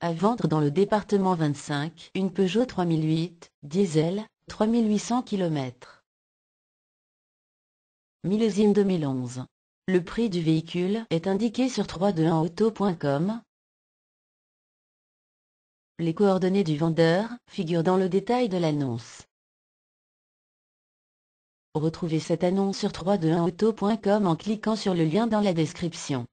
À vendre dans le département 25, une Peugeot 3008, diesel, 3800 km. Millésime 2011. Le prix du véhicule est indiqué sur 321auto.com. Les coordonnées du vendeur figurent dans le détail de l'annonce. Retrouvez cette annonce sur 321auto.com en cliquant sur le lien dans la description.